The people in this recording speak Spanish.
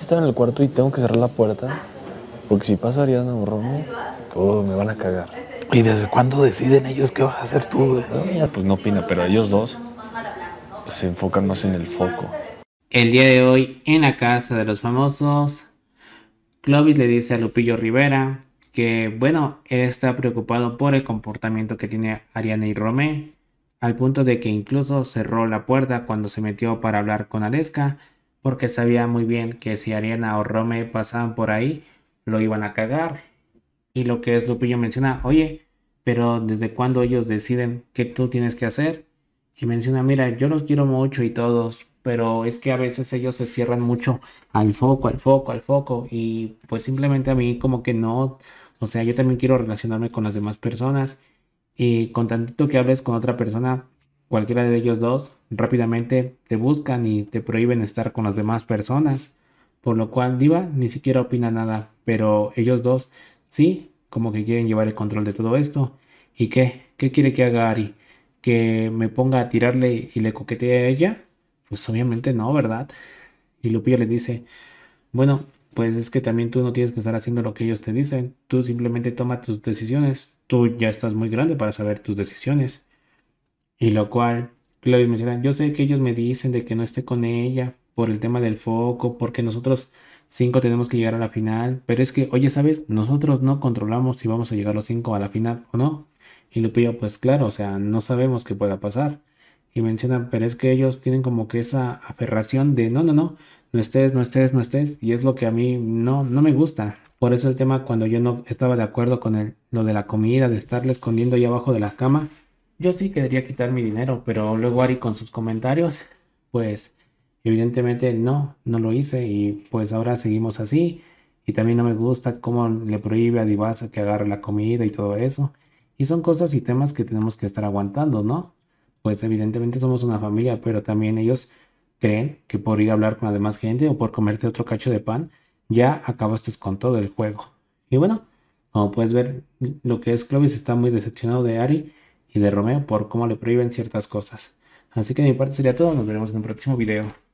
Están en el cuarto y tengo que cerrar la puerta. Porque si pasa Ariana o oh, me van a cagar. ¿Y desde cuándo deciden ellos qué vas a hacer tú? pues no opina, pero ellos dos se enfocan más en el foco. El día de hoy, en la casa de los famosos, Clovis le dice a Lupillo Rivera que, bueno, él está preocupado por el comportamiento que tiene Ariana y Romé, al punto de que incluso cerró la puerta cuando se metió para hablar con Aleska porque sabía muy bien que si Ariana o Rome pasaban por ahí, lo iban a cagar. Y lo que es Lupillo menciona, oye, pero ¿desde cuando ellos deciden qué tú tienes que hacer? Y menciona, mira, yo los quiero mucho y todos, pero es que a veces ellos se cierran mucho al foco, al foco, al foco. Y pues simplemente a mí como que no, o sea, yo también quiero relacionarme con las demás personas. Y con tantito que hables con otra persona, cualquiera de ellos dos, Rápidamente te buscan y te prohíben estar con las demás personas, por lo cual Diva ni siquiera opina nada, pero ellos dos sí, como que quieren llevar el control de todo esto. ¿Y qué? ¿Qué quiere que haga Ari? ¿Que me ponga a tirarle y le coquetee a ella? Pues obviamente no, ¿verdad? Y Lupia le dice, bueno, pues es que también tú no tienes que estar haciendo lo que ellos te dicen, tú simplemente toma tus decisiones, tú ya estás muy grande para saber tus decisiones. Y lo cual yo sé que ellos me dicen de que no esté con ella por el tema del foco, porque nosotros cinco tenemos que llegar a la final, pero es que, oye, ¿sabes? Nosotros no controlamos si vamos a llegar los cinco a la final o no. Y Lupillo, pues claro, o sea, no sabemos qué pueda pasar. Y mencionan, pero es que ellos tienen como que esa aferración de, no, no, no, no estés, no estés, no estés. Y es lo que a mí no, no me gusta. Por eso el tema cuando yo no estaba de acuerdo con el, lo de la comida, de estarle escondiendo ahí abajo de la cama, yo sí quería quitar mi dinero, pero luego Ari con sus comentarios, pues evidentemente no, no lo hice y pues ahora seguimos así. Y también no me gusta cómo le prohíbe a Divasa que agarre la comida y todo eso. Y son cosas y temas que tenemos que estar aguantando, ¿no? Pues evidentemente somos una familia, pero también ellos creen que por ir a hablar con la demás gente o por comerte otro cacho de pan, ya acabaste con todo el juego. Y bueno, como puedes ver, lo que es Clovis está muy decepcionado de Ari y de Romeo por cómo le prohíben ciertas cosas. Así que de mi parte sería todo, nos veremos en un próximo video.